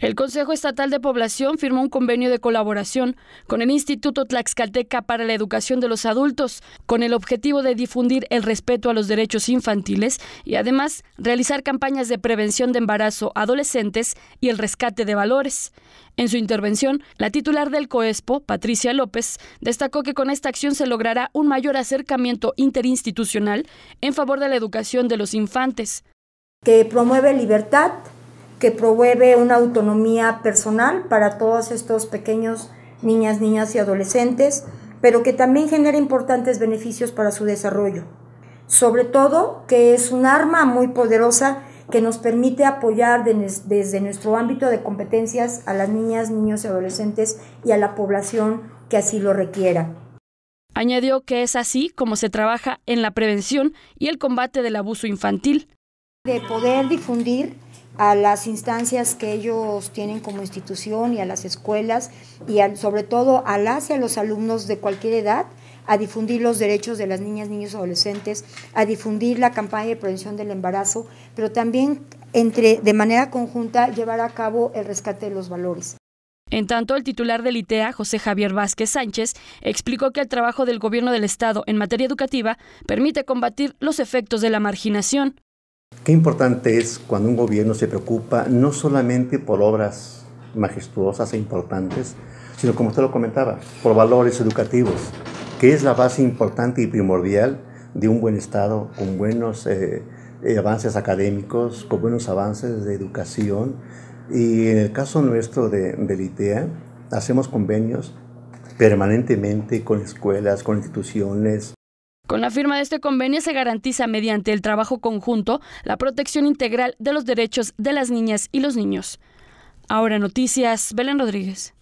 El Consejo Estatal de Población firmó un convenio de colaboración con el Instituto Tlaxcalteca para la Educación de los Adultos, con el objetivo de difundir el respeto a los derechos infantiles y además realizar campañas de prevención de embarazo a adolescentes y el rescate de valores. En su intervención, la titular del COESPO, Patricia López, destacó que con esta acción se logrará un mayor acercamiento interinstitucional en favor de la educación de los infantes. Que promueve libertad, que promueve una autonomía personal para todos estos pequeños niñas, niñas y adolescentes, pero que también genera importantes beneficios para su desarrollo. Sobre todo que es un arma muy poderosa que nos permite apoyar desde, nuestro ámbito de competencias a las niñas, niños y adolescentes y a la población que así lo requiera. Añadió que es así como se trabaja en la prevención y el combate del abuso infantil. De poder difundir a las instancias que ellos tienen como institución y a las escuelas y sobre todo a las y a los alumnos de cualquier edad a difundir los derechos de las niñas, niños, adolescentes, a difundir la campaña de prevención del embarazo, pero también entre, de manera conjunta llevar a cabo el rescate de los valores. En tanto, el titular del ITEA, José Javier Vázquez Sánchez, explicó que el trabajo del gobierno del Estado en materia educativa permite combatir los efectos de la marginación. Qué importante es cuando un gobierno se preocupa no solamente por obras majestuosas e importantes, sino como usted lo comentaba, por valores educativos, que es la base importante y primordial de un buen Estado, con buenos eh, eh, avances académicos, con buenos avances de educación. Y en el caso nuestro de, Belitea, hacemos convenios permanentemente con escuelas, con instituciones, con la firma de este convenio se garantiza mediante el trabajo conjunto la protección integral de los derechos de las niñas y los niños. Ahora noticias, Belén Rodríguez.